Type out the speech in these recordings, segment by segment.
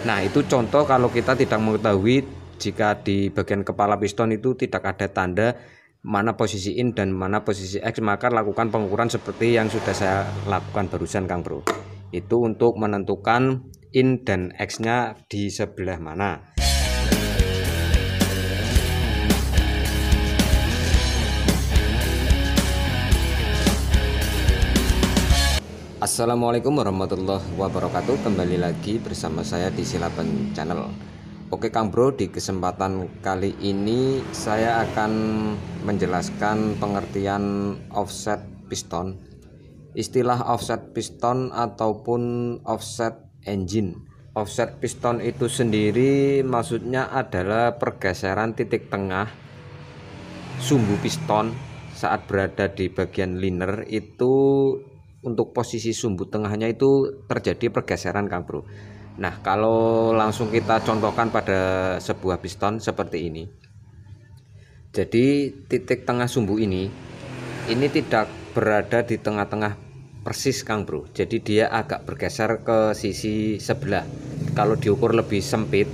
Nah, itu contoh kalau kita tidak mengetahui jika di bagian kepala piston itu tidak ada tanda mana posisi in dan mana posisi X, maka lakukan pengukuran seperti yang sudah saya lakukan barusan Kang Bro. Itu untuk menentukan in dan X-nya di sebelah mana. Assalamualaikum warahmatullahi wabarakatuh Kembali lagi bersama saya di Silaban Channel Oke Kang Bro di kesempatan kali ini Saya akan menjelaskan pengertian offset piston Istilah offset piston ataupun offset engine Offset piston itu sendiri maksudnya adalah pergeseran titik tengah sumbu piston saat berada di bagian liner itu untuk posisi sumbu tengahnya itu terjadi pergeseran Kang Bro. Nah, kalau langsung kita contohkan pada sebuah piston seperti ini. Jadi titik tengah sumbu ini ini tidak berada di tengah-tengah persis Kang Bro. Jadi dia agak bergeser ke sisi sebelah. Kalau diukur lebih sempit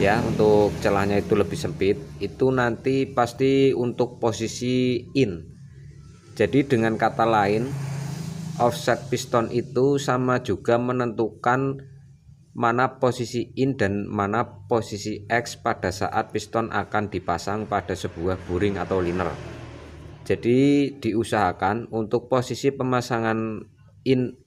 ya untuk celahnya itu lebih sempit, itu nanti pasti untuk posisi in. Jadi dengan kata lain offset piston itu sama juga menentukan mana posisi in dan mana posisi X pada saat piston akan dipasang pada sebuah buring atau liner. Jadi diusahakan untuk posisi pemasangan in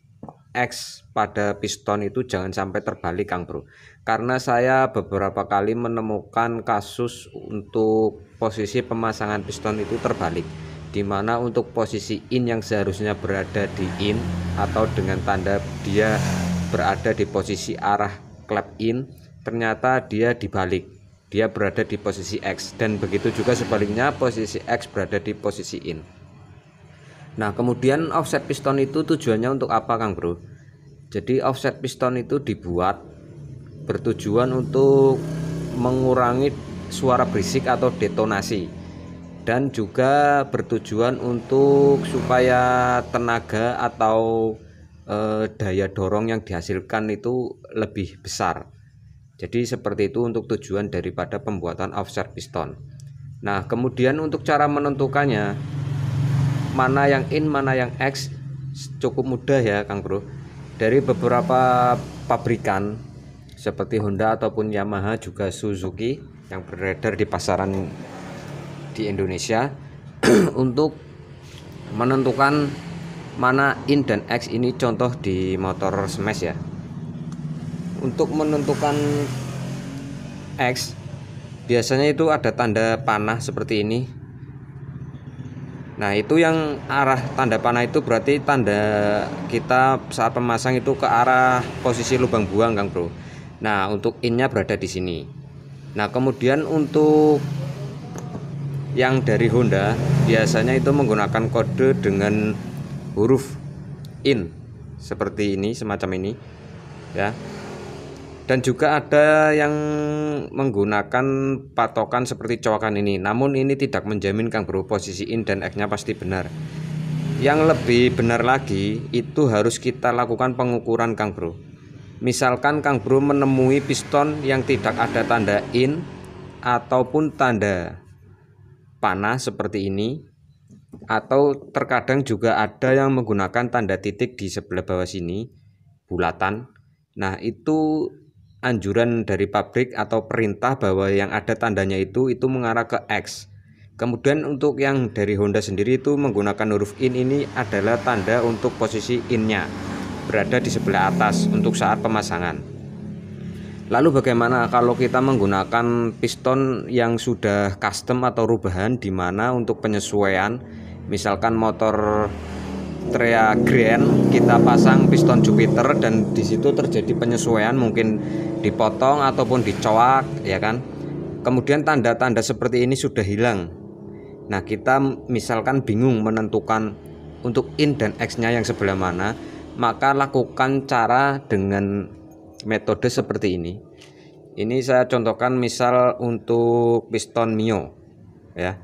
X pada piston itu jangan sampai terbalik Kang Bro. Karena saya beberapa kali menemukan kasus untuk posisi pemasangan piston itu terbalik dimana untuk posisi in yang seharusnya berada di in atau dengan tanda dia berada di posisi arah klep in ternyata dia dibalik dia berada di posisi X dan begitu juga sebaliknya posisi X berada di posisi in nah kemudian offset piston itu tujuannya untuk apa Kang Bro jadi offset piston itu dibuat bertujuan untuk mengurangi suara berisik atau detonasi dan juga bertujuan untuk supaya tenaga atau e, daya dorong yang dihasilkan itu lebih besar. Jadi seperti itu untuk tujuan daripada pembuatan offset piston. Nah, kemudian untuk cara menentukannya mana yang in, mana yang X cukup mudah ya, Kang Bro. Dari beberapa pabrikan seperti Honda ataupun Yamaha juga Suzuki yang beredar di pasaran di Indonesia untuk menentukan mana in dan X ini contoh di motor smash ya untuk menentukan X biasanya itu ada tanda panah seperti ini nah itu yang arah tanda panah itu berarti tanda kita saat memasang itu ke arah posisi lubang buang Kang Bro nah untuk innya berada di sini nah kemudian untuk yang dari Honda biasanya itu menggunakan kode dengan huruf in seperti ini semacam ini ya dan juga ada yang menggunakan patokan seperti coakan ini namun ini tidak menjamin kang bro posisi in dan X-nya pasti benar yang lebih benar lagi itu harus kita lakukan pengukuran kang bro misalkan kang bro menemui piston yang tidak ada tanda in ataupun tanda panah seperti ini atau terkadang juga ada yang menggunakan tanda titik di sebelah bawah sini bulatan. Nah, itu anjuran dari pabrik atau perintah bahwa yang ada tandanya itu itu mengarah ke X. Kemudian untuk yang dari Honda sendiri itu menggunakan huruf in ini adalah tanda untuk posisi in-nya berada di sebelah atas untuk saat pemasangan. Lalu bagaimana kalau kita menggunakan piston yang sudah custom atau rubahan di mana untuk penyesuaian misalkan motor Trea Grand kita pasang piston Jupiter dan di situ terjadi penyesuaian mungkin dipotong ataupun dicoak ya kan. Kemudian tanda-tanda seperti ini sudah hilang. Nah, kita misalkan bingung menentukan untuk in dan x-nya yang sebelah mana, maka lakukan cara dengan metode seperti ini ini saya contohkan misal untuk piston Mio ya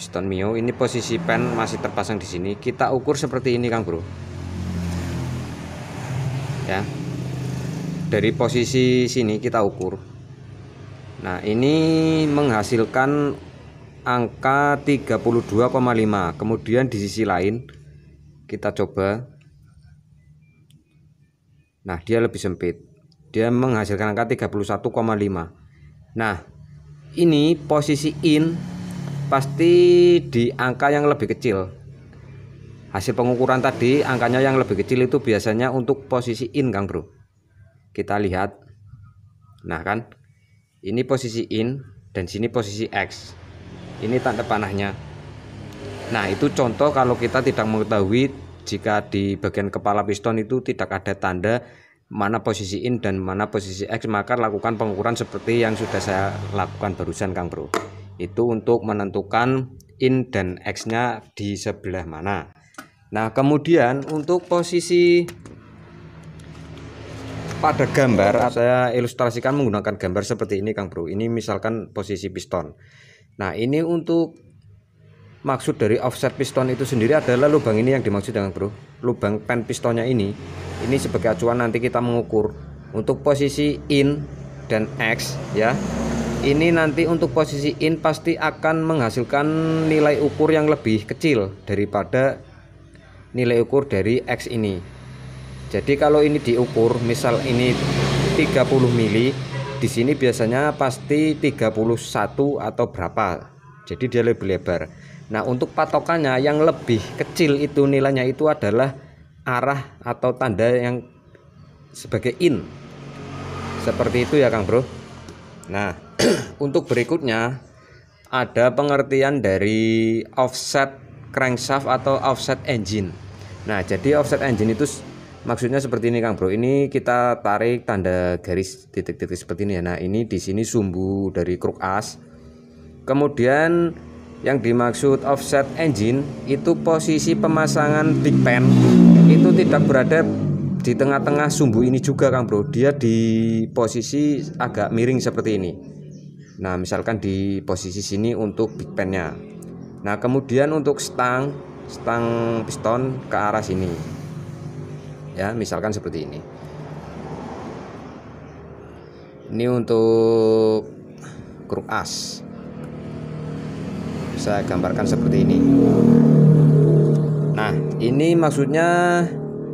piston Mio ini posisi pen masih terpasang di sini kita ukur seperti ini Kang Bro ya dari posisi sini kita ukur nah ini menghasilkan angka 32,5 kemudian di sisi lain kita coba nah dia lebih sempit dia menghasilkan angka 31,5 nah ini posisi in pasti di angka yang lebih kecil hasil pengukuran tadi angkanya yang lebih kecil itu biasanya untuk posisi in Kang Bro kita lihat nah kan ini posisi in dan sini posisi X ini tanda panahnya nah itu contoh kalau kita tidak mengetahui jika di bagian kepala piston itu tidak ada tanda mana posisi in dan mana posisi X maka lakukan pengukuran seperti yang sudah saya lakukan barusan Kang Bro itu untuk menentukan in dan X nya di sebelah mana nah kemudian untuk posisi pada gambar saya ilustrasikan menggunakan gambar seperti ini Kang Bro ini misalkan posisi piston nah ini untuk maksud dari offset piston itu sendiri adalah lubang ini yang dimaksud dengan bro lubang pen pistonnya ini ini sebagai acuan nanti kita mengukur untuk posisi in dan X ya ini nanti untuk posisi in pasti akan menghasilkan nilai ukur yang lebih kecil daripada nilai ukur dari X ini jadi kalau ini diukur misal ini 30 mili di sini biasanya pasti 31 atau berapa jadi dia lebih lebar Nah, untuk patokannya yang lebih kecil itu nilainya itu adalah arah atau tanda yang sebagai in. Seperti itu ya, Kang Bro. Nah, untuk berikutnya ada pengertian dari offset crankshaft atau offset engine. Nah, jadi offset engine itu maksudnya seperti ini Kang Bro. Ini kita tarik tanda garis titik-titik seperti ini ya. Nah, ini di sini sumbu dari kruk as. Kemudian yang dimaksud offset engine itu posisi pemasangan big pen itu tidak berada di tengah-tengah sumbu ini juga Kang Bro dia di posisi agak miring seperti ini nah misalkan di posisi sini untuk big pennya nah kemudian untuk stang stang piston ke arah sini ya misalkan seperti ini ini untuk kruk as saya gambarkan seperti ini nah ini maksudnya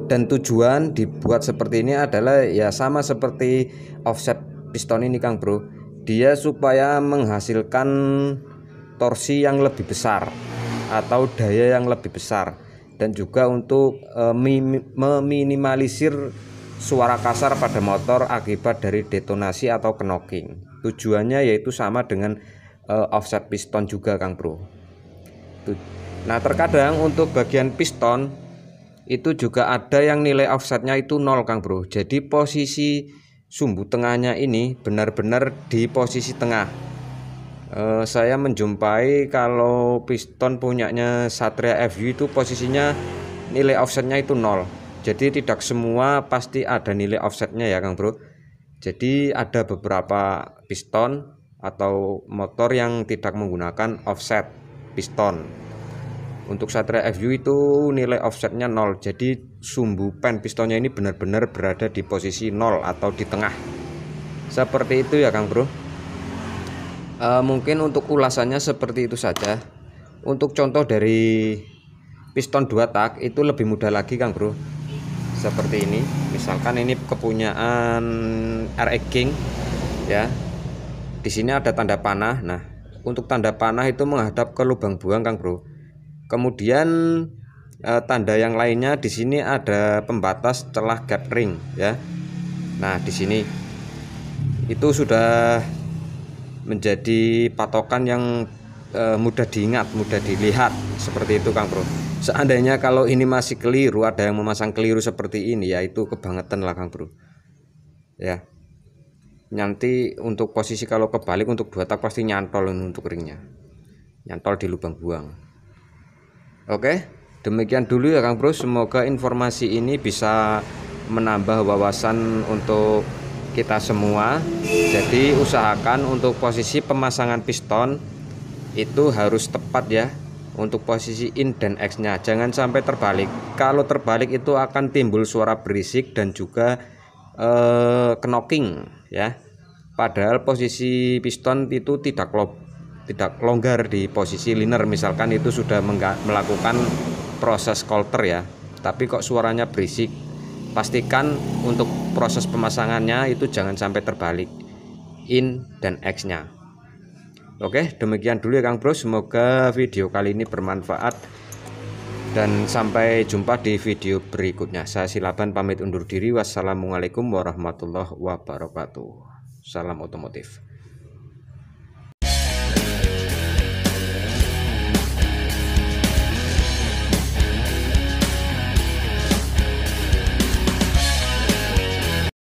dan tujuan dibuat seperti ini adalah ya sama seperti offset piston ini Kang Bro dia supaya menghasilkan torsi yang lebih besar atau daya yang lebih besar dan juga untuk e, meminimalisir suara kasar pada motor akibat dari detonasi atau knocking. Tujuannya yaitu sama dengan uh, offset piston juga Kang Bro nah terkadang untuk bagian piston itu juga ada yang nilai offsetnya itu nol Kang Bro jadi posisi sumbu tengahnya ini benar-benar di posisi tengah uh, saya menjumpai kalau piston punyanya Satria FU itu posisinya nilai offsetnya itu nol jadi tidak semua pasti ada nilai offsetnya ya Kang Bro jadi ada beberapa piston atau motor yang tidak menggunakan offset piston untuk Satria FU itu nilai offsetnya 0 jadi sumbu pen pistonnya ini benar-benar berada di posisi 0 atau di tengah seperti itu ya Kang Bro e, mungkin untuk ulasannya seperti itu saja untuk contoh dari piston 2 tak itu lebih mudah lagi Kang Bro seperti ini misalkan ini kepunyaan RX King ya di sini ada tanda panah nah untuk tanda panah itu menghadap ke lubang buang Kang Bro kemudian eh, tanda yang lainnya di sini ada pembatas celah gap ring ya nah di sini itu sudah menjadi patokan yang eh, mudah diingat mudah dilihat seperti itu Kang Bro seandainya kalau ini masih keliru ada yang memasang keliru seperti ini yaitu kebangetan lah Kang Bro ya nanti untuk posisi kalau kebalik untuk dua tak pasti nyantol untuk ringnya nyantol di lubang buang oke demikian dulu ya Kang Bro semoga informasi ini bisa menambah wawasan untuk kita semua jadi usahakan untuk posisi pemasangan piston itu harus tepat ya untuk posisi in dan X nya jangan sampai terbalik kalau terbalik itu akan timbul suara berisik dan juga eh, knocking ya padahal posisi piston itu tidak lo tidak longgar di posisi liner misalkan itu sudah melakukan proses colter ya tapi kok suaranya berisik pastikan untuk proses pemasangannya itu jangan sampai terbalik in dan X nya oke demikian dulu ya Kang Bro semoga video kali ini bermanfaat dan sampai jumpa di video berikutnya. Saya Silaban pamit undur diri. Wassalamualaikum warahmatullahi wabarakatuh. Salam otomotif.